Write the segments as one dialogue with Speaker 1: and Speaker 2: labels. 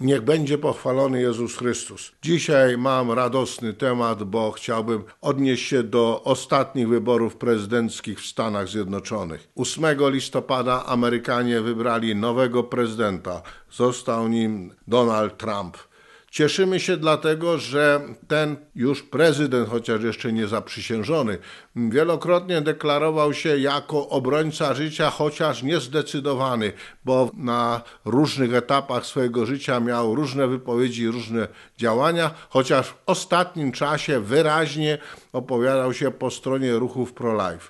Speaker 1: Niech będzie pochwalony Jezus Chrystus. Dzisiaj mam radosny temat, bo chciałbym odnieść się do ostatnich wyborów prezydenckich w Stanach Zjednoczonych. 8 listopada Amerykanie wybrali nowego prezydenta. Został nim Donald Trump. Cieszymy się dlatego, że ten już prezydent, chociaż jeszcze nie zaprzysiężony, wielokrotnie deklarował się jako obrońca życia, chociaż niezdecydowany, bo na różnych etapach swojego życia miał różne wypowiedzi, różne działania, chociaż w ostatnim czasie wyraźnie opowiadał się po stronie ruchów pro-life.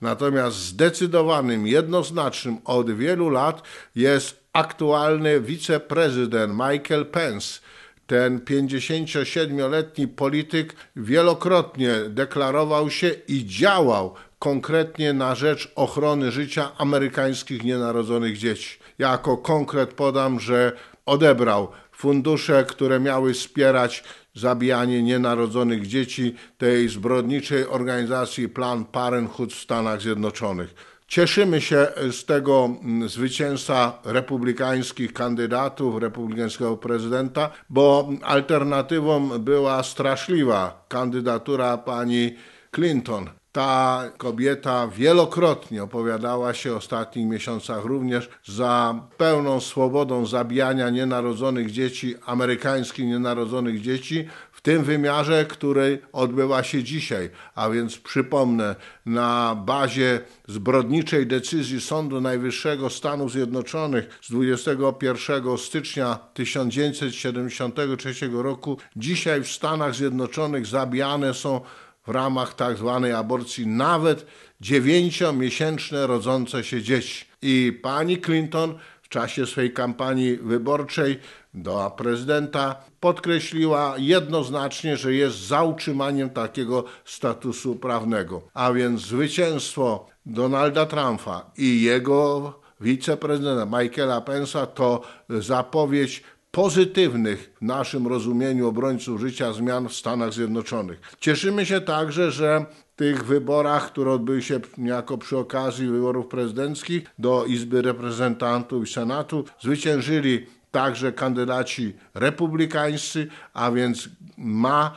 Speaker 1: Natomiast zdecydowanym, jednoznacznym od wielu lat jest aktualny wiceprezydent Michael Pence, ten 57-letni polityk wielokrotnie deklarował się i działał konkretnie na rzecz ochrony życia amerykańskich nienarodzonych dzieci. Ja jako konkret podam, że odebrał fundusze, które miały wspierać zabijanie nienarodzonych dzieci tej zbrodniczej organizacji Plan Parenthood w Stanach Zjednoczonych. Cieszymy się z tego mm, zwycięstwa republikańskich kandydatów, republikańskiego prezydenta, bo alternatywą była straszliwa kandydatura pani Clinton. Ta kobieta wielokrotnie opowiadała się w ostatnich miesiącach również za pełną swobodą zabijania nienarodzonych dzieci, amerykańskich nienarodzonych dzieci, tym wymiarze, który odbywa się dzisiaj. A więc przypomnę, na bazie zbrodniczej decyzji Sądu Najwyższego Stanów Zjednoczonych z 21 stycznia 1973 roku, dzisiaj w Stanach Zjednoczonych zabijane są w ramach tzw. Tak aborcji nawet dziewięciomiesięczne rodzące się dzieci. I pani Clinton w czasie swojej kampanii wyborczej do prezydenta podkreśliła jednoznacznie, że jest za utrzymaniem takiego statusu prawnego. A więc zwycięstwo Donalda Trumpa i jego wiceprezydenta Michaela Pensa to zapowiedź pozytywnych w naszym rozumieniu obrońców życia zmian w Stanach Zjednoczonych. Cieszymy się także, że tych wyborach, które odbyły się niejako przy okazji wyborów prezydenckich do Izby Reprezentantów i Senatu, zwyciężyli także kandydaci republikańscy, a więc ma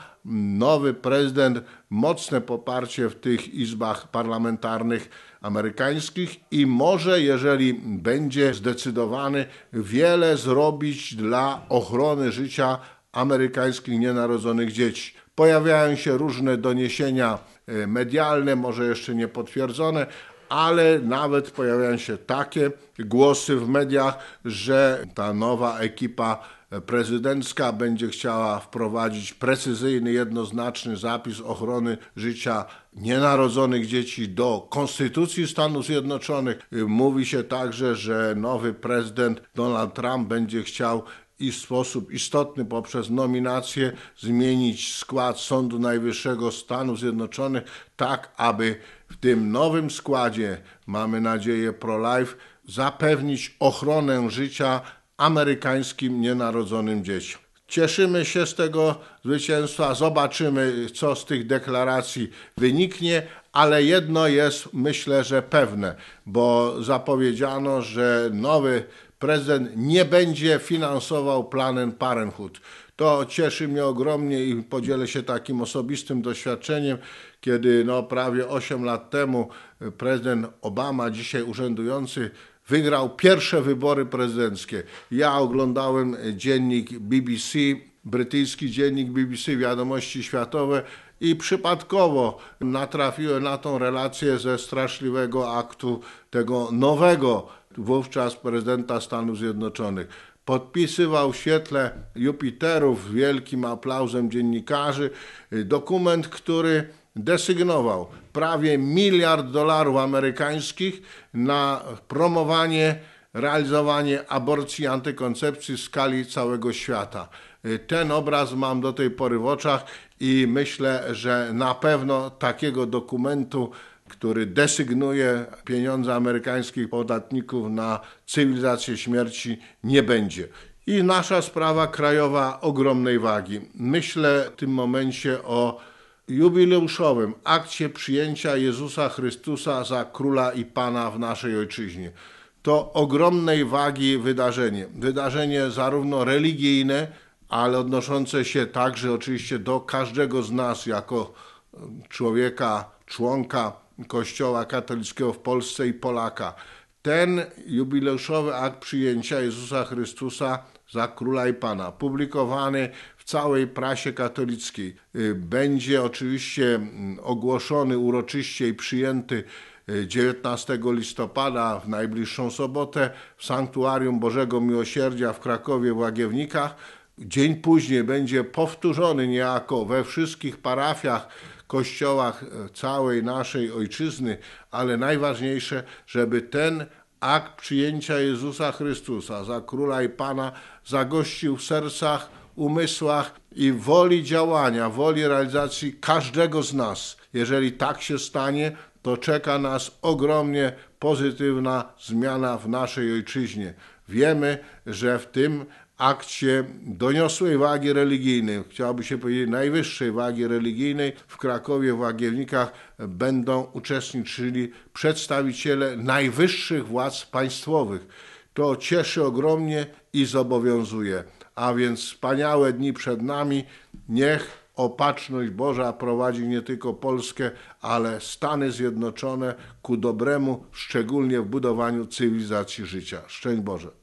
Speaker 1: nowy prezydent mocne poparcie w tych izbach parlamentarnych amerykańskich i może, jeżeli będzie zdecydowany, wiele zrobić dla ochrony życia amerykańskich nienarodzonych dzieci. Pojawiają się różne doniesienia e, medialne, może jeszcze nie potwierdzone, ale nawet pojawiają się takie głosy w mediach, że ta nowa ekipa prezydencka będzie chciała wprowadzić precyzyjny, jednoznaczny zapis ochrony życia nienarodzonych dzieci do Konstytucji Stanów Zjednoczonych. Mówi się także, że nowy prezydent Donald Trump będzie chciał i w sposób istotny poprzez nominację zmienić skład Sądu Najwyższego Stanów Zjednoczonych tak, aby w tym nowym składzie, mamy nadzieję pro-life, zapewnić ochronę życia amerykańskim nienarodzonym dzieciom. Cieszymy się z tego zwycięstwa, zobaczymy, co z tych deklaracji wyniknie, ale jedno jest myślę, że pewne, bo zapowiedziano, że nowy prezydent nie będzie finansował planem Parenthood. To cieszy mnie ogromnie i podzielę się takim osobistym doświadczeniem, kiedy no, prawie 8 lat temu prezydent Obama, dzisiaj urzędujący Wygrał pierwsze wybory prezydenckie. Ja oglądałem dziennik BBC, brytyjski dziennik BBC Wiadomości Światowe i przypadkowo natrafiłem na tą relację ze straszliwego aktu tego nowego wówczas prezydenta Stanów Zjednoczonych podpisywał w świetle Jupiterów wielkim aplauzem dziennikarzy dokument, który desygnował prawie miliard dolarów amerykańskich na promowanie, realizowanie aborcji, antykoncepcji w skali całego świata. Y, ten obraz mam do tej pory w oczach i myślę, że na pewno takiego dokumentu, który desygnuje pieniądze amerykańskich podatników na cywilizację śmierci, nie będzie. I nasza sprawa krajowa ogromnej wagi. Myślę w tym momencie o jubileuszowym akcie przyjęcia Jezusa Chrystusa za króla i pana w naszej ojczyźnie. To ogromnej wagi wydarzenie. Wydarzenie zarówno religijne, ale odnoszące się także oczywiście do każdego z nas jako e, człowieka, członka Kościoła katolickiego w Polsce i Polaka. Ten jubileuszowy akt przyjęcia Jezusa Chrystusa za króla i pana, publikowany w całej prasie katolickiej. Y, będzie oczywiście mm, ogłoszony uroczyście i przyjęty 19 y, listopada w najbliższą sobotę w Sanktuarium Bożego Miłosierdzia w Krakowie w Łagiewnikach. Dzień później będzie powtórzony niejako we wszystkich parafiach, kościołach y, całej naszej ojczyzny, ale najważniejsze, żeby ten akt przyjęcia Jezusa Chrystusa za króla i pana zagościł w sercach, umysłach i woli działania, woli realizacji każdego z nas. Jeżeli tak się stanie, to czeka nas ogromnie pozytywna zmiana w naszej ojczyźnie. Wiemy, że w tym akcie doniosłej wagi religijnej, chciałoby się powiedzieć najwyższej wagi religijnej w Krakowie, w Łagiewnikach będą uczestniczyli przedstawiciele najwyższych władz państwowych. To cieszy ogromnie i zobowiązuje. A więc wspaniałe dni przed nami. Niech opatrzność Boża prowadzi nie tylko Polskę, ale Stany Zjednoczone ku dobremu, szczególnie w budowaniu cywilizacji życia. Szczęść Boże.